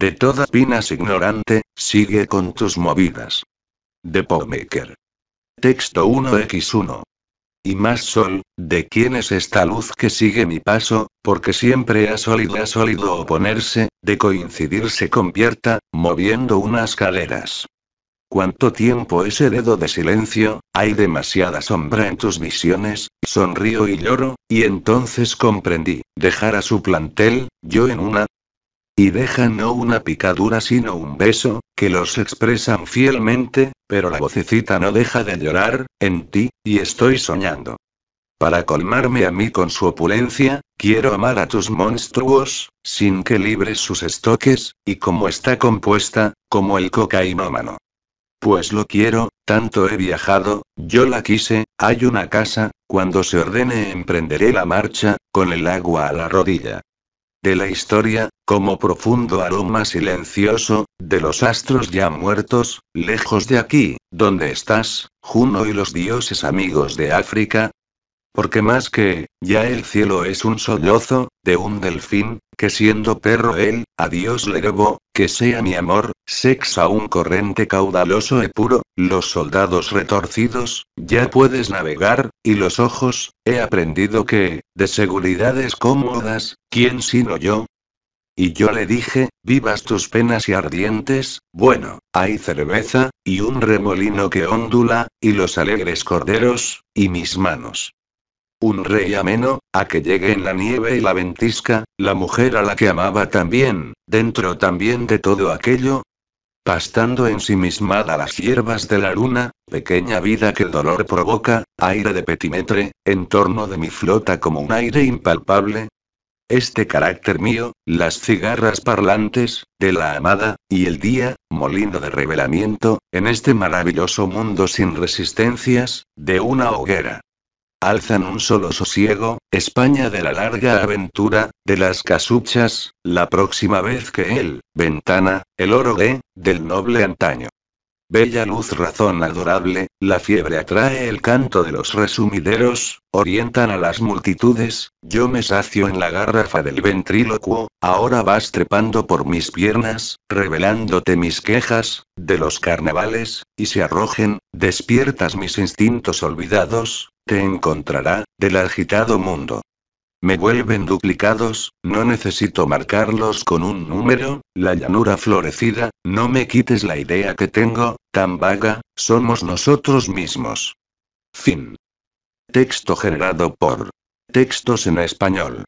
De todas pinas ignorante, sigue con tus movidas. De Powmaker. Texto 1x1. Y más sol, ¿de quién es esta luz que sigue mi paso? Porque siempre ha sólido a sólido oponerse, de coincidir se convierta, moviendo unas caleras. ¿Cuánto tiempo ese dedo de silencio? Hay demasiada sombra en tus visiones, sonrío y lloro, y entonces comprendí, dejar a su plantel, yo en una, y dejan no una picadura sino un beso, que los expresan fielmente, pero la vocecita no deja de llorar, en ti, y estoy soñando. Para colmarme a mí con su opulencia, quiero amar a tus monstruos, sin que libres sus estoques, y como está compuesta, como el cocainómano. Pues lo quiero, tanto he viajado, yo la quise, hay una casa, cuando se ordene emprenderé la marcha, con el agua a la rodilla de la historia, como profundo aroma silencioso, de los astros ya muertos, lejos de aquí, donde estás, Juno y los dioses amigos de África. Porque más que, ya el cielo es un sollozo, de un delfín, que siendo perro él, a Dios le debo, que sea mi amor, sexa un corriente caudaloso y puro, los soldados retorcidos, ya puedes navegar, y los ojos, he aprendido que, de seguridades cómodas, ¿quién sino yo? Y yo le dije, vivas tus penas y ardientes, bueno, hay cerveza, y un remolino que ondula, y los alegres corderos, y mis manos. Un rey ameno, a que llegue en la nieve y la ventisca, la mujer a la que amaba también, dentro también de todo aquello. Pastando en ensimismada las hierbas de la luna, pequeña vida que el dolor provoca, aire de petimetre, en torno de mi flota como un aire impalpable, este carácter mío, las cigarras parlantes, de la amada, y el día, molino de revelamiento, en este maravilloso mundo sin resistencias, de una hoguera alzan un solo sosiego, España de la larga aventura, de las casuchas, la próxima vez que él, ventana, el oro de, del noble antaño. Bella luz razón adorable, la fiebre atrae el canto de los resumideros, orientan a las multitudes, yo me sacio en la garrafa del ventrílocuo, ahora vas trepando por mis piernas, revelándote mis quejas, de los carnavales, y se arrojen, despiertas mis instintos olvidados, te encontrará, del agitado mundo. Me vuelven duplicados, no necesito marcarlos con un número, la llanura florecida, no me quites la idea que tengo, tan vaga, somos nosotros mismos. Fin. Texto generado por textos en español.